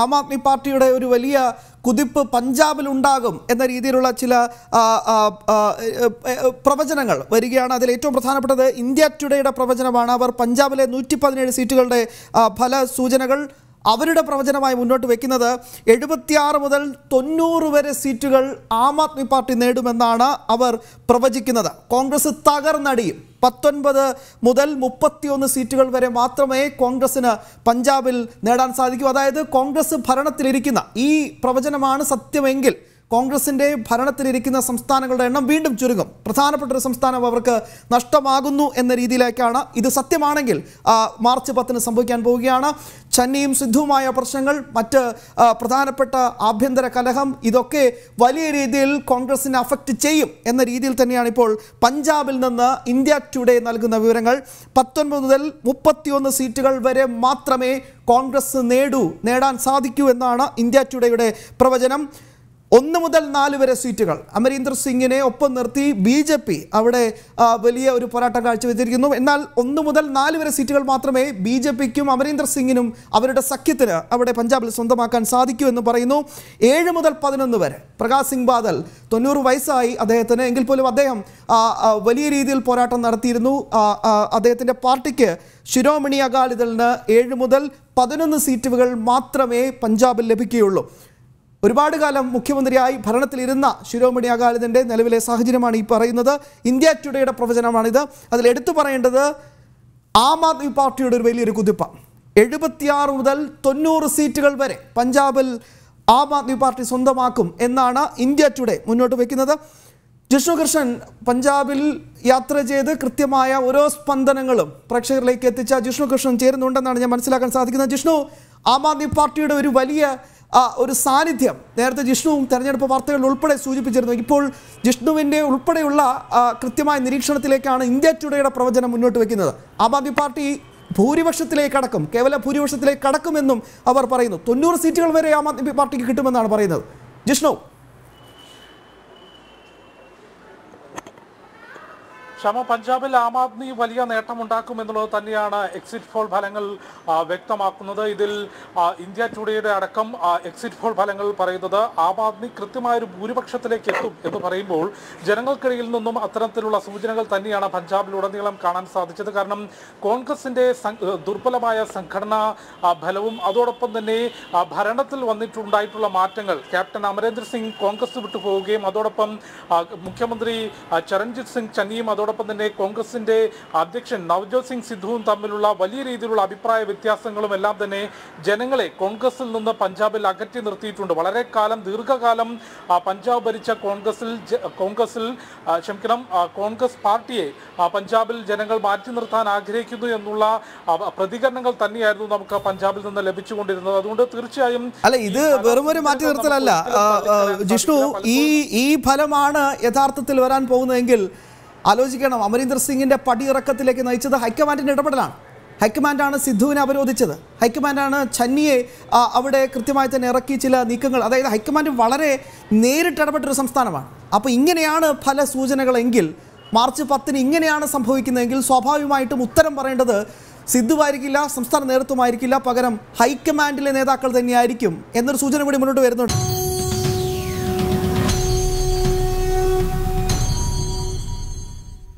ആം ആദ്മി പാർട്ടിയുടെ ഒരു വലിയ കുതിപ്പ് പഞ്ചാബിൽ ഉണ്ടാകും എന്ന രീതിയിലുള്ള ചില പ്രവചനങ്ങൾ വരികയാണ് അതിൽ ഏറ്റവും പ്രധാനപ്പെട്ടത് ഇന്ത്യ ടുഡേയുടെ പ്രവചനമാണ് അവർ പഞ്ചാബിലെ നൂറ്റി സീറ്റുകളുടെ ഫല സൂചനകൾ അവരുടെ പ്രവചനമായി മുന്നോട്ട് വെക്കുന്നത് എഴുപത്തിയാറ് മുതൽ തൊണ്ണൂറ് വരെ സീറ്റുകൾ ആം ആദ്മി പാർട്ടി നേടുമെന്നാണ് അവർ പ്രവചിക്കുന്നത് കോൺഗ്രസ് തകർന്നടിയും പത്തൊൻപത് മുതൽ മുപ്പത്തിയൊന്ന് സീറ്റുകൾ വരെ മാത്രമേ കോൺഗ്രസിന് പഞ്ചാബിൽ നേടാൻ സാധിക്കൂ അതായത് കോൺഗ്രസ് ഭരണത്തിലിരിക്കുന്ന ഈ പ്രവചനമാണ് സത്യമെങ്കിൽ കോൺഗ്രസിൻ്റെ ഭരണത്തിലിരിക്കുന്ന സംസ്ഥാനങ്ങളുടെ എണ്ണം വീണ്ടും ചുരുങ്ങും പ്രധാനപ്പെട്ട ഒരു സംസ്ഥാനം അവർക്ക് നഷ്ടമാകുന്നു എന്ന രീതിയിലേക്കാണ് ഇത് സത്യമാണെങ്കിൽ മാർച്ച് പത്തിന് സംഭവിക്കാൻ പോവുകയാണ് ചെന്നൈയും സിദ്ധുവുമായ പ്രശ്നങ്ങൾ മറ്റ് പ്രധാനപ്പെട്ട ആഭ്യന്തര കലഹം ഇതൊക്കെ വലിയ രീതിയിൽ കോൺഗ്രസിനെ അഫക്റ്റ് ചെയ്യും എന്ന രീതിയിൽ തന്നെയാണ് ഇപ്പോൾ പഞ്ചാബിൽ നിന്ന് ഇന്ത്യ ടുഡേ നൽകുന്ന വിവരങ്ങൾ പത്തൊൻപത് മുതൽ മുപ്പത്തിയൊന്ന് സീറ്റുകൾ വരെ മാത്രമേ കോൺഗ്രസ് നേടൂ നേടാൻ സാധിക്കൂ എന്നാണ് ഇന്ത്യ ടുഡേയുടെ പ്രവചനം ഒന്ന് മുതൽ നാല് വരെ സീറ്റുകൾ അമരീന്ദർ സിംഗിനെ ഒപ്പം നിർത്തി ബി ജെ പി അവിടെ വലിയ ഒരു പോരാട്ടം കാഴ്ചവെച്ചിരിക്കുന്നു എന്നാൽ ഒന്ന് മുതൽ നാല് വരെ സീറ്റുകൾ മാത്രമേ ബി ജെ പിക്കും അമരീന്ദർ സിംഗിനും അവരുടെ സഖ്യത്തിന് അവിടെ പഞ്ചാബിൽ സ്വന്തമാക്കാൻ സാധിക്കൂ എന്ന് പറയുന്നു ഏഴ് മുതൽ പതിനൊന്ന് വരെ പ്രകാശ് സിംഗ് ബാദൽ തൊണ്ണൂറ് വയസ്സായി അദ്ദേഹത്തിന് എങ്കിൽ പോലും അദ്ദേഹം വലിയ രീതിയിൽ പോരാട്ടം നടത്തിയിരുന്നു അദ്ദേഹത്തിൻ്റെ പാർട്ടിക്ക് ശിരോമണി അകാലിദളിന് ഏഴ് മുതൽ പതിനൊന്ന് സീറ്റുകൾ മാത്രമേ പഞ്ചാബിൽ ലഭിക്കുകയുള്ളൂ ഒരുപാട് കാലം മുഖ്യമന്ത്രിയായി ഭരണത്തിലിരുന്ന ശിരോമണി അകാലിദിൻ്റെ നിലവിലെ സാഹചര്യമാണ് ഈ പറയുന്നത് ഇന്ത്യ ടുഡേയുടെ പ്രവചനമാണിത് അതിൽ എടുത്തു പറയേണ്ടത് ആം ആദ്മി പാർട്ടിയുടെ ഒരു വലിയൊരു കുതിപ്പ് എഴുപത്തിയാറ് മുതൽ തൊണ്ണൂറ് സീറ്റുകൾ വരെ പഞ്ചാബിൽ ആം ആദ്മി പാർട്ടി സ്വന്തമാക്കും എന്നാണ് ഇന്ത്യ ടുഡേ മുന്നോട്ട് വയ്ക്കുന്നത് ജിഷ്ണു കൃഷ്ണൻ പഞ്ചാബിൽ യാത്ര ചെയ്ത് കൃത്യമായ ഓരോ സ്പന്ദനങ്ങളും പ്രേക്ഷകരിലേക്ക് എത്തിച്ച ജിഷ്ണു കൃഷ്ണൻ ചേരുന്നുണ്ടെന്നാണ് ഞാൻ മനസ്സിലാക്കാൻ സാധിക്കുന്നത് ജിഷ്ണു ആം ആദ്മി പാർട്ടിയുടെ ഒരു വലിയ ആ ഒരു സാന്നിധ്യം നേരത്തെ ജിഷ്ണുവും തെരഞ്ഞെടുപ്പ് വാർത്തകളിൽ ഉൾപ്പെടെ സൂചിപ്പിച്ചിരുന്നു ഇപ്പോൾ ജിഷ്ണുവിൻ്റെ ഉൾപ്പെടെയുള്ള കൃത്യമായ നിരീക്ഷണത്തിലേക്കാണ് ഇന്ത്യ ടുഡേയുടെ പ്രവചനം മുന്നോട്ട് വയ്ക്കുന്നത് ആം ആദ്മി പാർട്ടി ഭൂരിപക്ഷത്തിലേക്ക് കടക്കും കേവല ഭൂരിപക്ഷത്തിലേക്ക് അടക്കുമെന്നും അവർ പറയുന്നു തൊണ്ണൂറ് സീറ്റുകൾ വരെ ആം ആദ്മി പാർട്ടിക്ക് കിട്ടുമെന്നാണ് പറയുന്നത് ജിഷ്ണു ക്ഷമ പഞ്ചാബിൽ ആം ആദ്മി വലിയ നേട്ടമുണ്ടാക്കും എന്നുള്ളത് തന്നെയാണ് എക്സിറ്റ് പോൾ ഫലങ്ങൾ വ്യക്തമാക്കുന്നത് ഇതിൽ ഇന്ത്യ ടുഡേയുടെ അടക്കം എക്സിറ്റ് പോൾ ഫലങ്ങൾ പറയുന്നത് ആം ആദ്മി ഒരു ഭൂരിപക്ഷത്തിലേക്ക് എത്തും എന്ന് പറയുമ്പോൾ ജനങ്ങൾക്കിടയിൽ നിന്നും അത്തരത്തിലുള്ള സൂചനകൾ തന്നെയാണ് പഞ്ചാബിലുടനീളം കാണാൻ സാധിച്ചത് കാരണം കോൺഗ്രസിന്റെ ദുർബലമായ സംഘടനാ ഫലവും അതോടൊപ്പം തന്നെ ഭരണത്തിൽ വന്നിട്ടുണ്ടായിട്ടുള്ള മാറ്റങ്ങൾ ക്യാപ്റ്റൻ അമരേന്ദ്ര സിംഗ് കോൺഗ്രസ് വിട്ടുപോവുകയും അതോടൊപ്പം മുഖ്യമന്ത്രി ചരൺജിത് സിംഗ് ചന്നിയും അതോടൊപ്പം അതോടൊപ്പം തന്നെ കോൺഗ്രസിന്റെ അധ്യക്ഷൻ നവ്ജോത് സിംഗ് സിദ്ധുവും തമ്മിലുള്ള വലിയ രീതിയിലുള്ള അഭിപ്രായ വ്യത്യാസങ്ങളും എല്ലാം തന്നെ ജനങ്ങളെ കോൺഗ്രസിൽ നിന്ന് പഞ്ചാബിൽ അകറ്റി നിർത്തിയിട്ടുണ്ട് വളരെ കാലം ദീർഘകാലം പഞ്ചാബ് ഭരിച്ച കോൺഗ്രസിൽ കോൺഗ്രസിൽ ക്ഷമിക്കണം കോൺഗ്രസ് പാർട്ടിയെ പഞ്ചാബിൽ ജനങ്ങൾ മാറ്റി നിർത്താൻ ആഗ്രഹിക്കുന്നു എന്നുള്ള പ്രതികരണങ്ങൾ തന്നെയായിരുന്നു നമുക്ക് പഞ്ചാബിൽ നിന്ന് ലഭിച്ചുകൊണ്ടിരുന്നത് അതുകൊണ്ട് തീർച്ചയായും അല്ല ഇത് വെറും ഒരു മാറ്റി നിർത്തലല്ല ജിഷ്ണു ഈ ഈ ഫലമാണ് യഥാർത്ഥത്തിൽ വരാൻ പോകുന്നതെങ്കിൽ ആലോചിക്കണം അമരീന്ദർ സിംഗിൻ്റെ പടിയിറക്കത്തിലേക്ക് നയിച്ചത് ഹൈക്കമാൻഡിൻ്റെ ഇടപെടലാണ് ഹൈക്കമാൻഡാണ് സിദ്ധുവിനെ അവരോധിച്ചത് ഹൈക്കമാൻഡാണ് ചന്നിയെ അവിടെ കൃത്യമായി തന്നെ ഇറക്കി ചില നീക്കങ്ങൾ അതായത് ഹൈക്കമാൻഡ് വളരെ നേരിട്ട് ഇടപെട്ടൊരു സംസ്ഥാനമാണ് അപ്പോൾ ഇങ്ങനെയാണ് ഫല സൂചനകളെങ്കിൽ മാർച്ച് പത്തിന് ഇങ്ങനെയാണ് സംഭവിക്കുന്നതെങ്കിൽ സ്വാഭാവികമായിട്ടും ഉത്തരം പറയേണ്ടത് സിദ്ധുവായിരിക്കില്ല സംസ്ഥാന നേതൃത്വമായിരിക്കില്ല പകരം ഹൈക്കമാൻഡിലെ നേതാക്കൾ തന്നെയായിരിക്കും എന്നൊരു സൂചന കൂടി മുന്നോട്ട് വരുന്നുണ്ട്